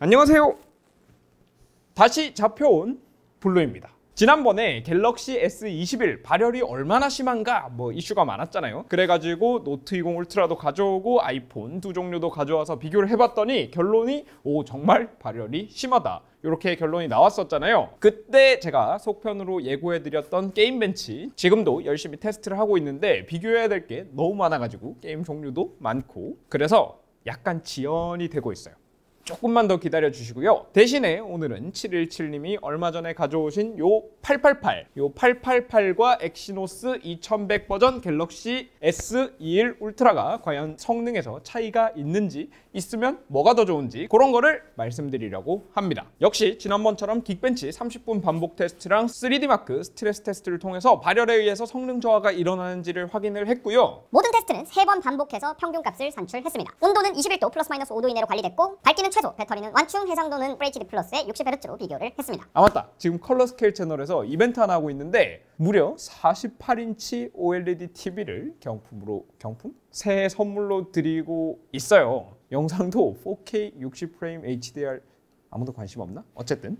안녕하세요. 다시 잡혀온 블루입니다. 지난번에 갤럭시 S21 발열이 얼마나 심한가 뭐 이슈가 많았잖아요. 그래가지고 노트 20 울트라도 가져오고 아이폰 두 종류도 가져와서 비교를 해봤더니 결론이 오 정말 발열이 심하다. 이렇게 결론이 나왔었잖아요. 그때 제가 속편으로 예고해드렸던 게임벤치 지금도 열심히 테스트를 하고 있는데 비교해야 될 게 너무 많아가지고 게임 종류도 많고 그래서 약간 지연이 되고 있어요. 조금만 더 기다려 주시고요. 대신에 오늘은 717님이 얼마 전에 가져오신 요 888, 요 888과 엑시노스 2100 버전 갤럭시 S21 울트라가 과연 성능에서 차이가 있는지 있으면 뭐가 더 좋은지 그런 거를 말씀드리려고 합니다. 역시 지난번처럼 긱벤치 30분 반복 테스트랑 3D 마크 스트레스 테스트를 통해서 발열에 의해서 성능 저하가 일어나는지를 확인을 했고요. 모든 테스트는 3번 반복해서 평균값을 산출했습니다. 온도는 21도 플러스 마이너스 5도 이내로 관리됐고 밝기는 최소 배터리는 완충 해상도는 FHD 플러스의 60Hz로 비교를 했습니다. 아 맞다. 지금 컬러 스케일 채널에서 이벤트 하나 하고 있는데 무려 48인치 OLED TV를 경품으로 경품? 새해 선물로 드리고 있어요. 영상도 4K 60프레임 HDR 아무도 관심 없나? 어쨌든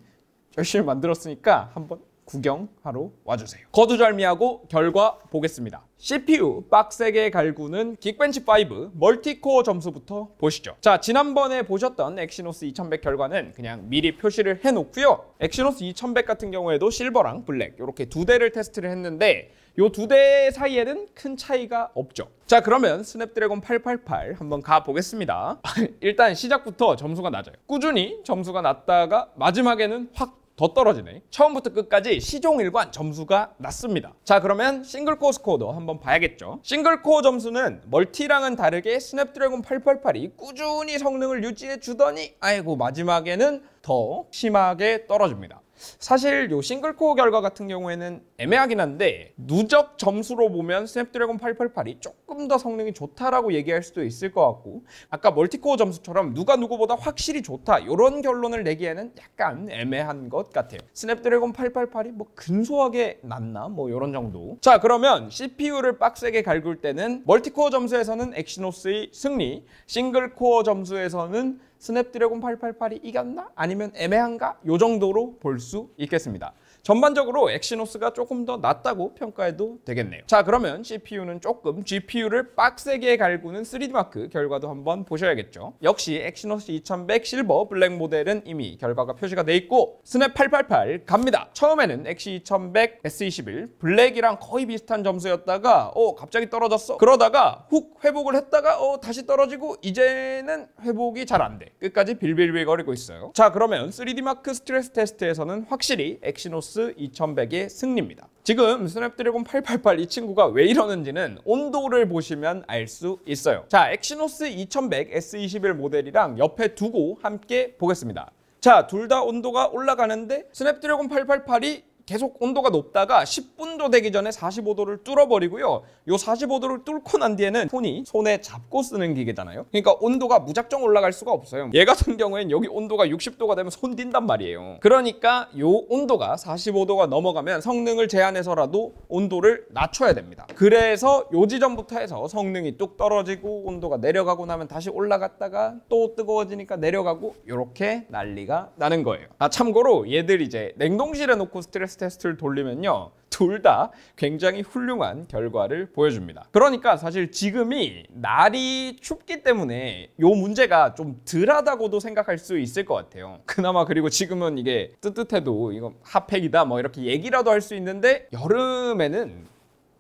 열심히 만들었으니까 한번 구경하러 와주세요. 거두절미하고 결과 보겠습니다. CPU 빡세게 갈구는 긱벤치5 멀티코어 점수부터 보시죠. 자, 지난번에 보셨던 엑시노스 2100 결과는 그냥 미리 표시를 해놓고요. 엑시노스 2100 같은 경우에도 실버랑 블랙 이렇게 두 대를 테스트를 했는데 이 두 대 사이에는 큰 차이가 없죠. 자, 그러면 스냅드래곤 888 한번 가보겠습니다. 일단 시작부터 점수가 낮아요. 꾸준히 점수가 낮다가 마지막에는 확더 떨어지네. 처음부터 끝까지 시종일관 점수가 낮습니다. 자 그러면 싱글코어 스코어도 한번 봐야겠죠. 싱글코어 점수는 멀티랑은 다르게 스냅드래곤 888이 꾸준히 성능을 유지해 주더니 아이고 마지막에는 더 심하게 떨어집니다. 사실 요 싱글코어 결과 같은 경우에는 애매하긴 한데 누적 점수로 보면 스냅드래곤 888이 조금 더 성능이 좋다라고 얘기할 수도 있을 것 같고 아까 멀티코어 점수처럼 누가 누구보다 확실히 좋다 이런 결론을 내기에는 약간 애매한 것 같아요 스냅드래곤 888이 뭐 근소하게 낫나 뭐 이런 정도 자 그러면 CPU를 빡세게 갈굴 때는 멀티코어 점수에서는 엑시노스의 승리 싱글코어 점수에서는 스냅드래곤 888이 이겼나? 아니면 애매한가? 요 정도로 볼 수 있겠습니다. 전반적으로 엑시노스가 조금 더낮다고 평가해도 되겠네요. 자 그러면 CPU는 조금 GPU를 빡세게 갈구는 3D 마크 결과도 한번 보셔야겠죠. 역시 엑시노스 2100 실버 블랙 모델은 이미 결과가 표시가 돼 있고 스냅 888 갑니다. 처음에는 엑시 2100 S21 블랙이랑 거의 비슷한 점수였다가 어 갑자기 떨어졌어. 그러다가 훅 회복을 했다가 어 다시 떨어지고 이제는 회복이 잘 안 돼. 끝까지 빌빌빌 거리고 있어요. 자 그러면 3D 마크 스트레스 테스트에서는 확실히 엑시노스 노스 2100의 승리입니다. 지금 스냅드래곤 888 이 친구가 왜 이러는지는 온도를 보시면 알 수 있어요. 자, 엑시노스 2100 S21 모델이랑 옆에 두고 함께 보겠습니다. 자, 둘 다 온도가 올라가는데 스냅드래곤 888이 계속 온도가 높다가 10분 건도되기 전에 45도를 뚫어버리고요. 요 45도를 뚫고 난 뒤에는 손이 손에 잡고 쓰는 기계잖아요. 그러니까 온도가 무작정 올라갈 수가 없어요. 얘 같은 경우에는 여기 온도가 60도가 되면 손 뛴단 말이에요. 그러니까 이 온도가 45도가 넘어가면 성능을 제한해서라도 온도를 낮춰야 됩니다. 그래서 요 지점부터 해서 성능이 뚝 떨어지고 온도가 내려가고 나면 다시 올라갔다가 또 뜨거워지니까 내려가고 이렇게 난리가 나는 거예요. 아 참고로 얘들 이제 냉동실에 놓고 스트레스 테스트를 돌리면요. 둘다 굉장히 훌륭한 결과를 보여줍니다. 그러니까 사실 지금이 날이 춥기 때문에 요 문제가 좀 덜하다고도 생각할 수 있을 것 같아요. 그나마 그리고 지금은 이게 뜨뜻해도 이거 핫팩이다 뭐 이렇게 얘기라도 할 수 있는데 여름에는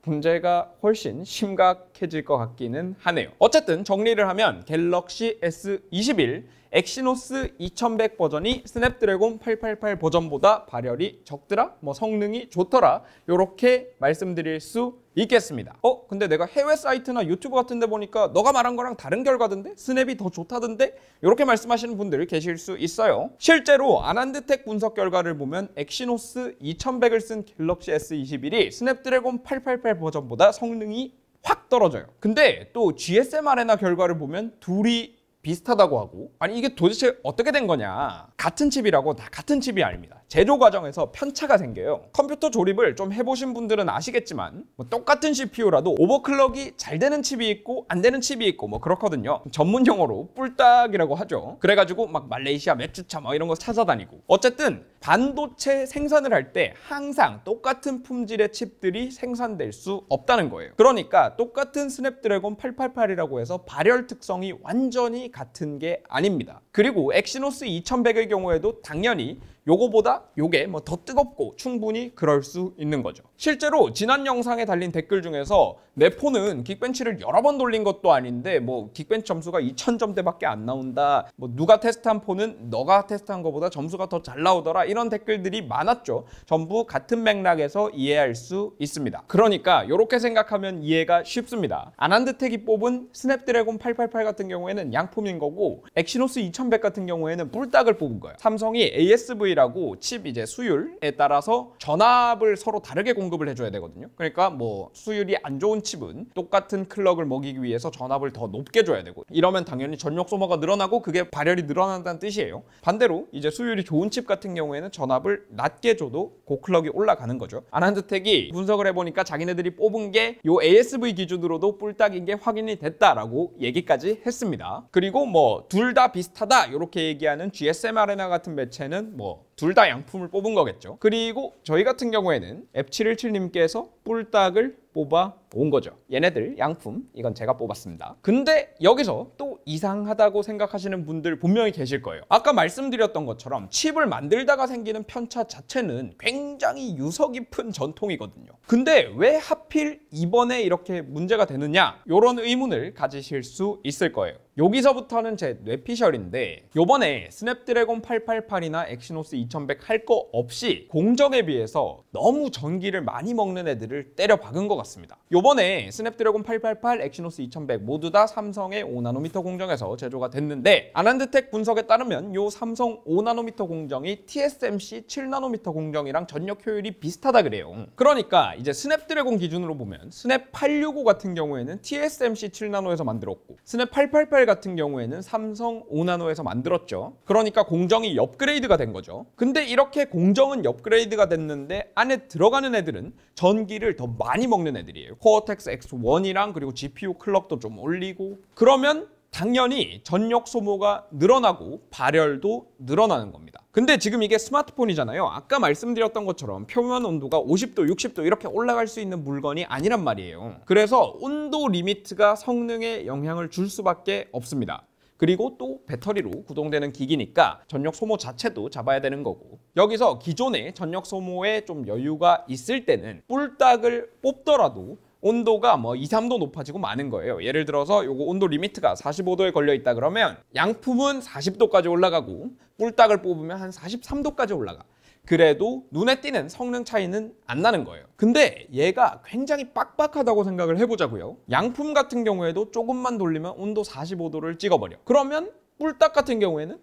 문제가 훨씬 심각해질 것 같기는 하네요. 어쨌든 정리를 하면 갤럭시 S21 엑시노스 2100 버전이 스냅드래곤 888 버전보다 발열이 적더라, 뭐 성능이 좋더라 이렇게 말씀드릴 수 있겠습니다. 어? 근데 내가 해외 사이트나 유튜브 같은 데 보니까 너가 말한 거랑 다른 결과던데? 스냅이 더 좋다던데? 이렇게 말씀하시는 분들 계실 수 있어요. 실제로 아난드텍 분석 결과를 보면 엑시노스 2100을 쓴 갤럭시 S21이 스냅드래곤 888 버전보다 성능이 확 떨어져요. 근데 또 GSMR이나 결과를 보면 둘이 비슷하다고 하고 아니 이게 도대체 어떻게 된 거냐 같은 칩이라고 다 같은 칩이 아닙니다 제조 과정에서 편차가 생겨요 컴퓨터 조립을 좀 해보신 분들은 아시겠지만 뭐 똑같은 CPU라도 오버클럭이 잘 되는 칩이 있고 안 되는 칩이 있고 뭐 그렇거든요 전문 용어로 뿔딱이라고 하죠 그래가지고 막 말레이시아 맥주차 막 이런 거 찾아다니고 어쨌든 반도체 생산을 할 때 항상 똑같은 품질의 칩들이 생산될 수 없다는 거예요 그러니까 똑같은 스냅드래곤 888이라고 해서 발열 특성이 완전히 같은 게 아닙니다. 그리고 엑시노스 2100의 경우에도 당연히 요거보다 요게 뭐 더 뜨겁고 충분히 그럴 수 있는 거죠. 실제로 지난 영상에 달린 댓글 중에서 내 폰은 긱벤치를 여러 번 돌린 것도 아닌데 뭐 긱벤치 점수가 2000점대밖에 안 나온다. 뭐 누가 테스트한 폰은 너가 테스트한 것보다 점수가 더 잘 나오더라. 이런 댓글들이 많았죠. 전부 같은 맥락에서 이해할 수 있습니다. 그러니까 이렇게 생각하면 이해가 쉽습니다. 아난드텍이 뽑은 스냅드래곤 888 같은 경우에는 양품인 거고 엑시노스 2100 같은 경우에는 뿔딱을 뽑은 거예요. 삼성이 ASV 칩이라고 칩 이제 수율에 따라서 전압을 서로 다르게 공급을 해줘야 되거든요. 그러니까 뭐 수율이 안 좋은 칩은 똑같은 클럭을 먹이기 위해서 전압을 더 높게 줘야 되고 이러면 당연히 전력 소모가 늘어나고 그게 발열이 늘어난다는 뜻이에요. 반대로 이제 수율이 좋은 칩 같은 경우에는 전압을 낮게 줘도 고클럭이 올라가는 거죠. 아난드텍이 분석을 해보니까 자기네들이 뽑은 게 요 ASV 기준으로도 뿔딱인 게 확인이 됐다라고 얘기까지 했습니다. 그리고 뭐 둘 다 비슷하다 이렇게 얘기하는 g s m 아레나 같은 매체는 뭐 둘다 양품을 뽑은 거겠죠. 그리고 저희 같은 경우에는 F717님께서 뿔닭을 뽑아 온 거죠. 얘네들 양품 이건 제가 뽑았습니다. 근데 여기서 또 이상하다고 생각하시는 분들 분명히 계실 거예요. 아까 말씀드렸던 것처럼 칩을 만들다가 생기는 편차 자체는 굉장히 유서 깊은 전통이거든요. 근데 왜 하필 이번에 이렇게 문제가 되느냐 이런 의문을 가지실 수 있을 거예요. 여기서부터는 제 뇌피셜인데 요번에 스냅드래곤 888이나 엑시노스 2100 할 거 없이 공정에 비해서 너무 전기를 많이 먹는 애들을 때려 박은 것 같습니다. 요번에 스냅드래곤 888, 엑시노스 2100 모두 다 삼성의 5나노미터 공정에서 제조가 됐는데 아난드텍 분석에 따르면 요 삼성 5나노미터 공정이 TSMC 7나노미터 공정이랑 전력 효율이 비슷하다 그래요. 그러니까 이제 스냅드래곤 기준으로 보면 스냅 865 같은 경우에는 TSMC 7나노에서 만들었고 스냅 888 같은 경우에는 삼성 5나노에서 만들었죠. 그러니까 공정이 업그레이드가 된 거죠. 근데 이렇게 공정은 업그레이드가 됐는데 안에 들어가는 애들은 전기를 더 많이 먹는 애들이에요. 코어텍스 X1이랑 그리고 GPU 클럭도 좀 올리고 그러면 당연히 전력 소모가 늘어나고 발열도 늘어나는 겁니다. 근데 지금 이게 스마트폰이잖아요. 아까 말씀드렸던 것처럼 표면 온도가 50도, 60도 이렇게 올라갈 수 있는 물건이 아니란 말이에요. 그래서 온도 리미트가 성능에 영향을 줄 수밖에 없습니다. 그리고 또 배터리로 구동되는 기기니까 전력 소모 자체도 잡아야 되는 거고 여기서 기존의 전력 소모에 좀 여유가 있을 때는 뿔딱을 뽑더라도 온도가 뭐 2, 3도 높아지고 많은 거예요. 예를 들어서 요거 온도 리미트가 45도에 걸려 있다 그러면 양품은 40도까지 올라가고 뿔딱을 뽑으면 한 43도까지 올라가. 그래도 눈에 띄는 성능 차이는 안 나는 거예요. 근데 얘가 굉장히 빡빡하다고 생각을 해보자고요. 양품 같은 경우에도 조금만 돌리면 온도 45도를 찍어버려. 그러면 뿔딱 같은 경우에는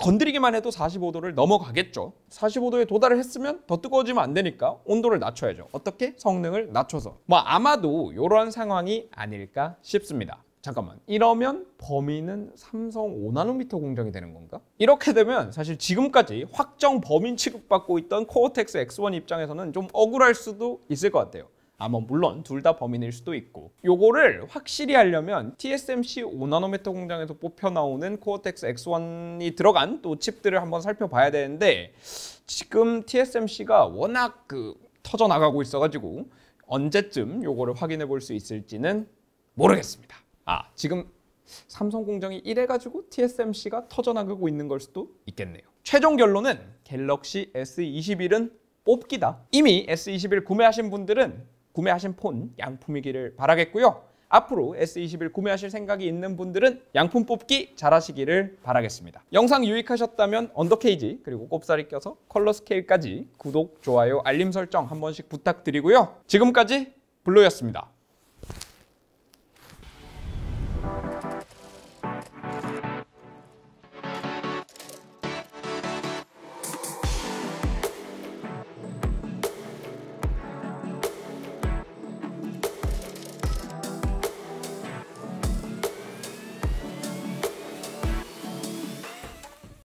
건드리기만 해도 45도를 넘어가겠죠. 45도에 도달을 했으면 더 뜨거워지면 안 되니까 온도를 낮춰야죠. 어떻게? 성능을 낮춰서. 뭐 아마도 이런 상황이 아닐까 싶습니다. 잠깐만 이러면 범인은 삼성 5나노미터 공정이 되는 건가? 이렇게 되면 사실 지금까지 확정 범인 취급받고 있던 코어텍스 X1 입장에서는 좀 억울할 수도 있을 것 같아요. 아마 물론 둘 다 범인일 수도 있고 요거를 확실히 하려면 TSMC 5나노미터 공장에서 뽑혀 나오는 코어텍스 X1이 들어간 또 칩들을 한번 살펴봐야 되는데 지금 TSMC가 워낙 그 터져나가고 있어가지고 언제쯤 요거를 확인해 볼 수 있을지는 모르겠습니다 아 지금 삼성 공장이 이래가지고 TSMC가 터져나가고 있는 걸 수도 있겠네요. 최종 결론은 갤럭시 S21은 뽑기다. 이미 S21 구매하신 분들은 구매하신 폰 양품이기를 바라겠고요. 앞으로 S21 구매하실 생각이 있는 분들은 양품 뽑기 잘하시기를 바라겠습니다. 영상 유익하셨다면 언더케이지 그리고 꼽사리 껴서 컬러 스케일까지 구독, 좋아요, 알림 설정 한 번씩 부탁드리고요. 지금까지 블루였습니다.